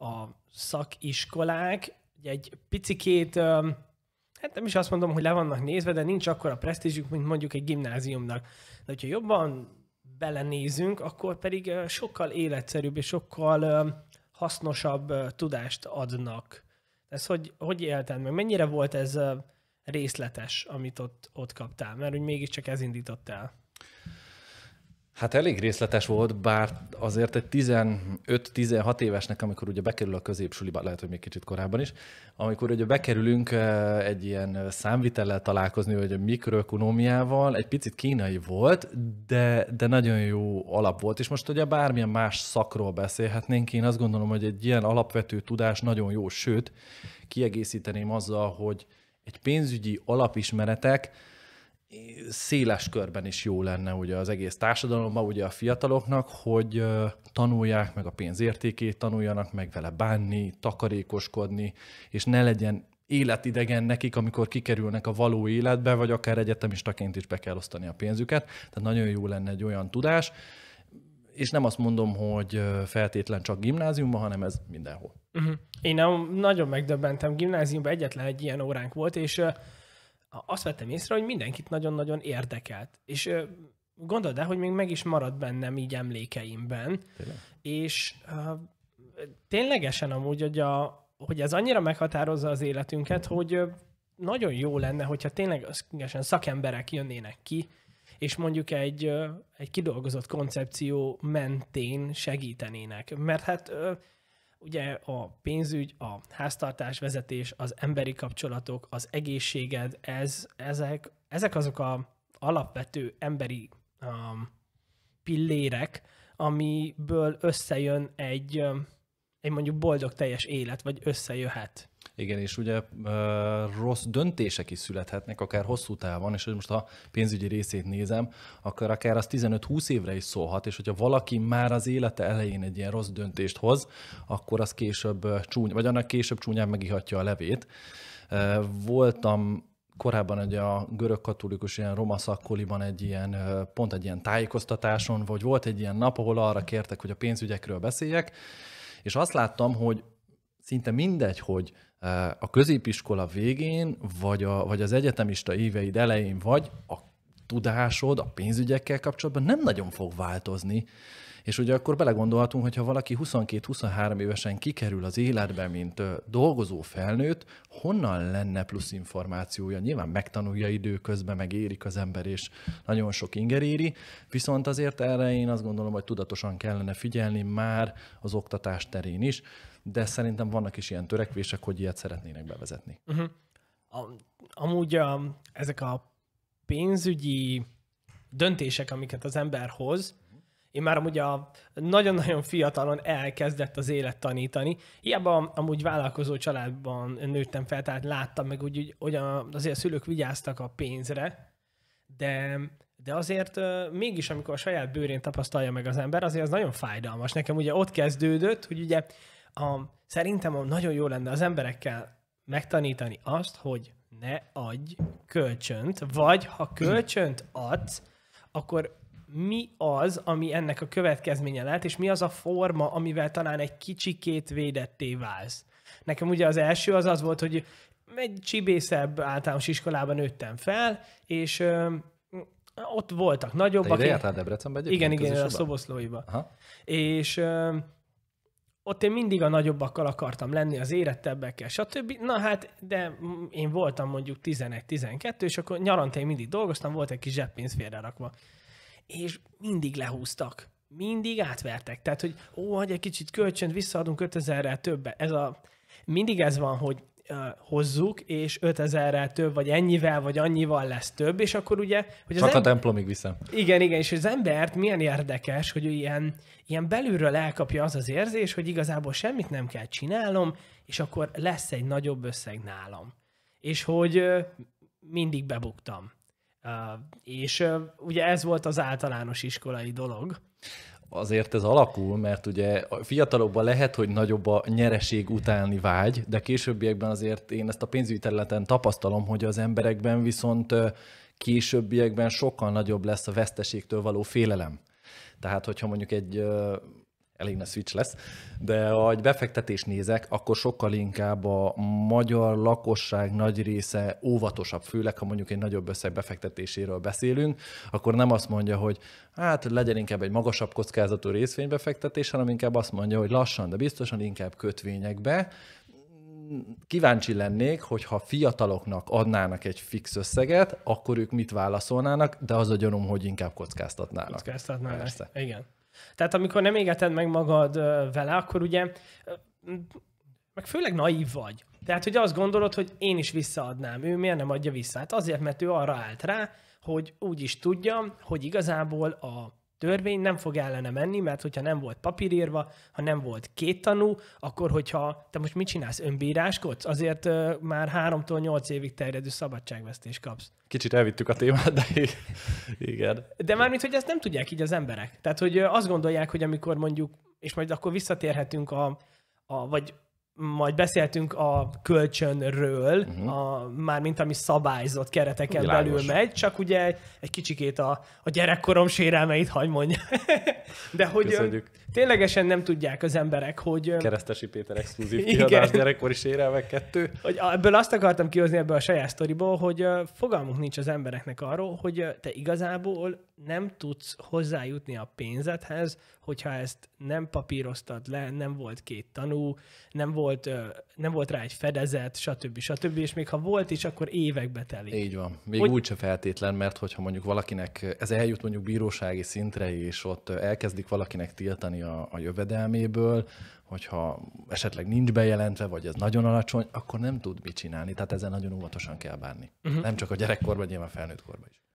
a szakiskolák egy picikét, hát nem is azt mondom, hogy le vannak nézve, de nincs akkor a presztízsük, mint mondjuk egy gimnáziumnak. De hogyha jobban belenézünk, akkor pedig sokkal életszerűbb és sokkal hasznosabb tudást adnak. Ez hogy, hogy élted meg? Mennyire volt ez részletes, amit ott, ott kaptál? Mert hogy mégiscsak ez indított el. Hát elég részletes volt, bár azért egy 15-16 évesnek, amikor ugye bekerül a középsuliba, lehet, hogy még kicsit korábban is, amikor ugye bekerülünk eh, egy ilyen eh, számvitellel találkozni, vagy a mikroökonómiával, egy picit kínai volt, de, de nagyon jó alap volt, és most ugye bármilyen más szakról beszélhetnénk, én azt gondolom, hogy egy ilyen alapvető tudás nagyon jó, sőt, kiegészíteném azzal, hogy egy pénzügyi alapismeretek, széles körben is jó lenne ugye az egész társadalomban, ugye a fiataloknak, hogy tanulják meg a pénz értékét, tanuljanak meg vele bánni, takarékoskodni, és ne legyen életidegen nekik, amikor kikerülnek a való életbe, vagy akár egyetemistaként is be kell osztani a pénzüket. Tehát nagyon jó lenne egy olyan tudás, és nem azt mondom, hogy feltétlen csak gimnáziumban, hanem ez mindenhol. Uh-huh. Én nem, nagyon megdöbbentem gimnáziumban, egyetlen egy ilyen óránk volt, és azt vettem észre, hogy mindenkit nagyon-nagyon érdekelt. És gondold el, hogy még meg is maradt bennem így emlékeimben. Tényleg? És uh, ténylegesen amúgy, hogy, a, hogy ez annyira meghatározza az életünket, hogy nagyon jó lenne, hogyha ténylegesen szakemberek jönnének ki, és mondjuk egy, egy kidolgozott koncepció mentén segítenének. Mert hát Ugye a pénzügy, a háztartás vezetés, az emberi kapcsolatok, az egészséged, ez, ezek, ezek azok a alapvető emberi um, pillérek, amiből összejön egy, um, egy mondjuk boldog teljes élet, vagy összejöhet. Igen, és ugye rossz döntések is születhetnek, akár hosszú távon, és hogy most a pénzügyi részét nézem, akkor akár az 15-20 évre is szólhat, és hogyha valaki már az élete elején egy ilyen rossz döntést hoz, akkor az később csúny, vagy annak később csúnyán megihatja a levét. Voltam korábban egy a görög katolikus ilyen roma szakkoliban egy ilyen, pont egy ilyen tájékoztatáson, vagy volt egy ilyen nap, ahol arra kértek, hogy a pénzügyekről beszéljek, és azt láttam, hogy szinte mindegy, hogy a középiskola végén, vagy, a, vagy az egyetemista éveid elején vagy, a tudásod a pénzügyekkel kapcsolatban nem nagyon fog változni. És ugye akkor belegondolhatunk, hogy ha valaki 22-23 évesen kikerül az életbe, mint dolgozó felnőtt, honnan lenne plusz információja? Nyilván megtanulja időközben, meg érik az ember, és nagyon sok inger éri, viszont azért erre én azt gondolom, hogy tudatosan kellene figyelni már az oktatás terén is de szerintem vannak is ilyen törekvések, hogy ilyet szeretnének bevezetni. Uh-huh. A, amúgy a, ezek a pénzügyi döntések, amiket az ember hoz, én már amúgy a nagyon-nagyon fiatalon elkezdett az élet tanítani. Hiába amúgy vállalkozó családban nőttem fel, tehát láttam meg, úgy, hogy azért a szülők vigyáztak a pénzre, de, de azért mégis, amikor a saját bőrén tapasztalja meg az ember, azért az nagyon fájdalmas. Nekem ugye ott kezdődött, hogy ugye a, szerintem a, nagyon jó lenne az emberekkel megtanítani azt, hogy ne adj kölcsönt, vagy ha kölcsönt adsz, akkor mi az, ami ennek a következménye lehet, és mi az a forma, amivel talán egy kicsikét védetté válsz. Nekem ugye az első az az volt, hogy egy csibészebb általános iskolában nőttem fel, és ö, ott voltak nagyobbak. Te ide jártál Debrecenbe Igen, igen, a Szoboszlóiba. Aha. És ö, ott én mindig a nagyobbakkal akartam lenni, az érettebbekkel, stb. Na hát, de én voltam mondjuk 11-12, és akkor nyaranta én mindig dolgoztam, volt egy kis zseppénz félrerakva. És mindig lehúztak. Mindig átvertek. Tehát, hogy ó, hogy egy kicsit kölcsönt, visszaadunk 5000-rel többe. Ez a, mindig ez van, hogy hozzuk, és 5000-rel több, vagy ennyivel, vagy annyival lesz több, és akkor ugye... Hogy az Csak ember... a templomig viszem. Igen, igen, és az embert milyen érdekes, hogy ilyen, ilyen belülről elkapja az az érzés, hogy igazából semmit nem kell csinálnom, és akkor lesz egy nagyobb összeg nálam. És hogy mindig bebuktam. És ugye ez volt az általános iskolai dolog azért ez alakul, mert ugye a fiatalokban lehet, hogy nagyobb a nyereség utáni vágy, de későbbiekben azért én ezt a pénzügyi területen tapasztalom, hogy az emberekben viszont későbbiekben sokkal nagyobb lesz a veszteségtől való félelem. Tehát, hogyha mondjuk egy elég nagy switch lesz, de ha egy befektetés nézek, akkor sokkal inkább a magyar lakosság nagy része óvatosabb, főleg ha mondjuk egy nagyobb összeg befektetéséről beszélünk, akkor nem azt mondja, hogy hát legyen inkább egy magasabb kockázatú részvénybefektetés, hanem inkább azt mondja, hogy lassan, de biztosan inkább kötvényekbe, kíváncsi lennék, hogy ha fiataloknak adnának egy fix összeget, akkor ők mit válaszolnának, de az a gyanúm, hogy inkább kockáztatnának. Kockáztatnának, Persze. igen. Tehát amikor nem égeted meg magad vele, akkor ugye, meg főleg naív vagy. Tehát, hogy azt gondolod, hogy én is visszaadnám, ő miért nem adja vissza? Hát azért, mert ő arra állt rá, hogy úgy is tudja, hogy igazából a törvény nem fog ellene menni, mert hogyha nem volt papírírva, ha nem volt két tanú, akkor hogyha te most mit csinálsz, önbíráskodsz, azért már háromtól nyolc évig terjedő szabadságvesztés kapsz. Kicsit elvittük a témát, de igen. De mármint, hogy ezt nem tudják így az emberek. Tehát, hogy azt gondolják, hogy amikor mondjuk, és majd akkor visszatérhetünk a, a vagy majd beszéltünk a kölcsönről, uh-huh. a, mármint ami szabályzott kereteken Világos. belül megy, csak ugye egy kicsikét a, a gyerekkorom sérelmeit hagy mondja. De hogy ön, ténylegesen nem tudják az emberek, hogy... Keresztesi Péter exkluzív kiadás, gyerekkori sérelmek kettő. Hogy ebből azt akartam kihozni ebből a saját sztoriból, hogy fogalmuk nincs az embereknek arról, hogy te igazából nem tudsz hozzájutni a pénzedhez, hogyha ezt nem papíroztad le, nem volt két tanú, nem volt volt, nem volt rá egy fedezet, stb. stb. És még ha volt is, akkor évekbe telik. Így van. Még hogy... úgyse feltétlen, mert hogyha mondjuk valakinek ez eljut mondjuk bírósági szintre, és ott elkezdik valakinek tiltani a, a jövedelméből, hogyha esetleg nincs bejelentve, vagy ez nagyon alacsony, akkor nem tud mit csinálni. Tehát ezzel nagyon óvatosan kell bánni. Uh-huh. Nem csak a gyerekkorban, nyilván felnőtt korban is.